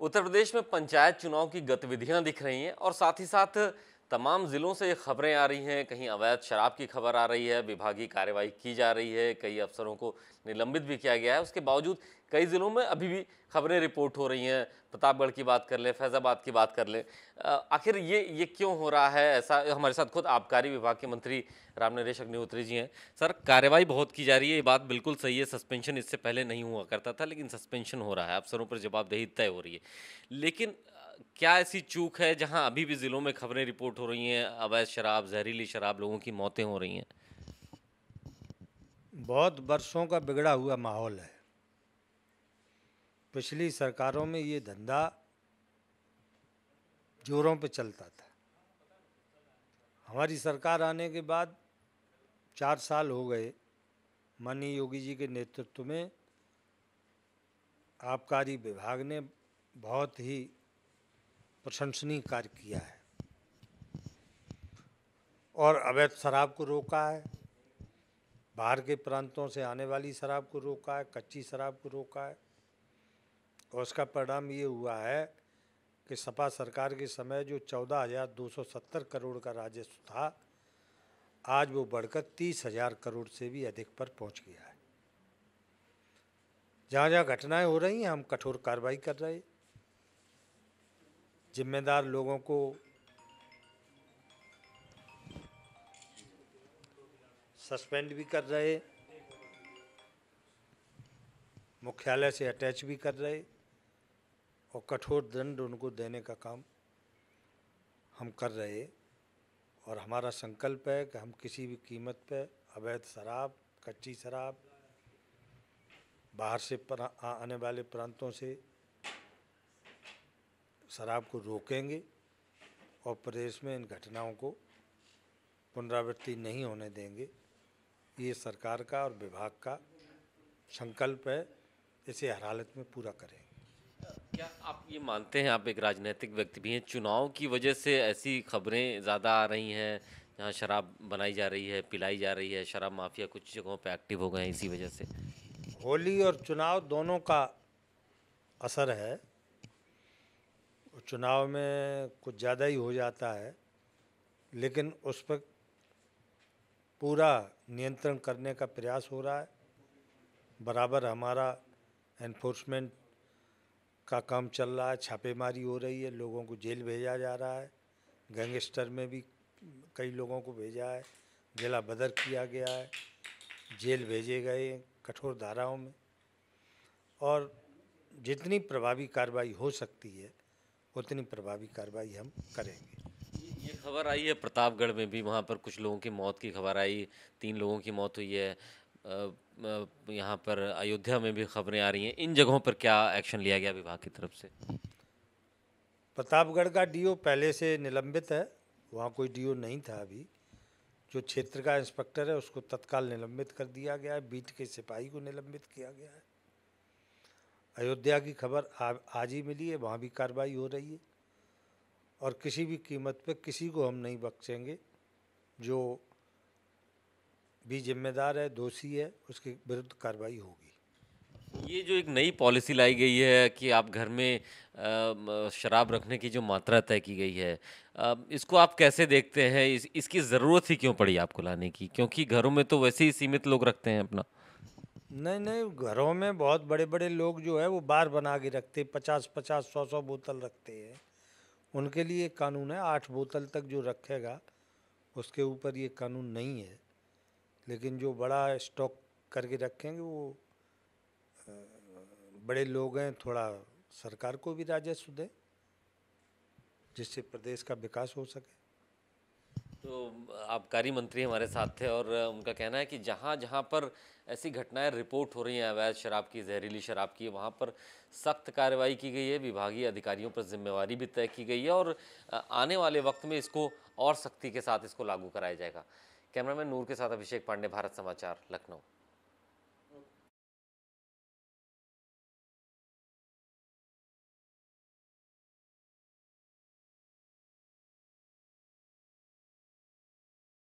उत्तर प्रदेश में पंचायत चुनाव की गतिविधियां दिख रही हैं और साथ ही साथ तमाम ज़िलों से खबरें आ रही हैं कहीं अवैध शराब की खबर आ रही है विभागीय कार्रवाई की जा रही है कई अफसरों को निलंबित भी किया गया है उसके बावजूद कई ज़िलों में अभी भी खबरें रिपोर्ट हो रही हैं प्रतापगढ़ की बात कर लें फैज़ाबाद की बात कर लें आखिर ये ये क्यों हो रहा है ऐसा हमारे साथ खुद आबकारी विभाग के मंत्री राम नरेश अग्निहोत्री जी हैं सर कार्रवाई बहुत की जा रही है ये बात बिल्कुल सही है सस्पेंशन इससे पहले नहीं हुआ करता था लेकिन सस्पेंशन हो रहा है अफसरों पर जवाबदेही तय हो रही है लेकिन क्या ऐसी चूक है जहां अभी भी ज़िलों में खबरें रिपोर्ट हो रही हैं अवैध शराब जहरीली शराब लोगों की मौतें हो रही हैं बहुत वर्षों का बिगड़ा हुआ माहौल है पिछली सरकारों में ये धंधा जोरों पे चलता था हमारी सरकार आने के बाद चार साल हो गए माननीय योगी जी के नेतृत्व में आबकारी विभाग ने बहुत ही प्रशंसनीय कार्य किया है और अवैध शराब को रोका है बाहर के प्रांतों से आने वाली शराब को रोका है कच्ची शराब को रोका है और उसका परिणाम ये हुआ है कि सपा सरकार के समय जो चौदह हज़ार दो सौ सत्तर करोड़ का राजस्व था आज वो बढ़कर तीस हज़ार करोड़ से भी अधिक पर पहुंच गया है जहाँ जहाँ घटनाएं हो रही हैं हम कठोर कार्रवाई कर रहे हैं जिम्मेदार लोगों को सस्पेंड भी कर रहे मुख्यालय से अटैच भी कर रहे और कठोर दंड उनको देने का काम हम कर रहे और हमारा संकल्प है कि हम किसी भी कीमत पे अवैध शराब कच्ची शराब बाहर से आने वाले प्रांतों से शराब को रोकेंगे और प्रदेश में इन घटनाओं को पुनरावृत्ति नहीं होने देंगे ये सरकार का और विभाग का संकल्प है इसे हर हालत में पूरा करेंगे क्या आप ये मानते हैं आप एक राजनीतिक व्यक्ति भी हैं चुनाव की वजह से ऐसी खबरें ज़्यादा आ रही हैं जहाँ शराब बनाई जा रही है पिलाई जा रही है शराब माफिया कुछ जगहों पर एक्टिव हो गए हैं इसी वजह से होली और चुनाव दोनों का असर है चुनाव में कुछ ज़्यादा ही हो जाता है लेकिन उस पर पूरा नियंत्रण करने का प्रयास हो रहा है बराबर हमारा एनफोर्समेंट का काम चल रहा है छापेमारी हो रही है लोगों को जेल भेजा जा रहा है गैंगस्टर में भी कई लोगों को भेजा है जिला बदर किया गया है जेल भेजे गए कठोर धाराओं में और जितनी प्रभावी कार्रवाई हो सकती है उतनी प्रभावी कार्रवाई हम करेंगे ये खबर आई है प्रतापगढ़ में भी वहाँ पर कुछ लोगों की मौत की खबर आई तीन लोगों की मौत हुई है यहाँ पर अयोध्या में भी खबरें आ रही हैं इन जगहों पर क्या एक्शन लिया गया विभाग की तरफ से प्रतापगढ़ का डीओ पहले से निलंबित है वहाँ कोई डीओ नहीं था अभी जो क्षेत्र का इंस्पेक्टर है उसको तत्काल निलंबित कर दिया गया है बीट के सिपाही को निलंबित किया गया है अयोध्या की खबर आज ही मिली है वहाँ भी कार्रवाई हो रही है और किसी भी कीमत पे किसी को हम नहीं बख्शेंगे जो भी जिम्मेदार है दोषी है उसके विरुद्ध कार्रवाई होगी ये जो एक नई पॉलिसी लाई गई है कि आप घर में शराब रखने की जो मात्रा तय की गई है इसको आप कैसे देखते हैं इस, इसकी ज़रूरत ही क्यों पड़ी आपको लाने की क्योंकि घरों में तो वैसे ही सीमित लोग रखते हैं अपना नहीं नहीं घरों में बहुत बड़े बड़े लोग जो है वो बार बना के रखते पचास पचास सौ सौ बोतल रखते हैं उनके लिए कानून है आठ बोतल तक जो रखेगा उसके ऊपर ये कानून नहीं है लेकिन जो बड़ा स्टॉक करके रखेंगे वो बड़े लोग हैं थोड़ा सरकार को भी राजस्व दें जिससे प्रदेश का विकास हो सके तो आबकारी मंत्री हमारे साथ थे और उनका कहना है कि जहाँ जहाँ पर ऐसी घटनाएं रिपोर्ट हो रही हैं अवैध शराब की जहरीली शराब की वहाँ पर सख्त कार्रवाई की गई है विभागीय अधिकारियों पर जिम्मेवारी भी तय की गई है और आने वाले वक्त में इसको और सख्ती के साथ इसको लागू कराया जाएगा कैमरामैन नूर के साथ अभिषेक पांडे भारत समाचार लखनऊ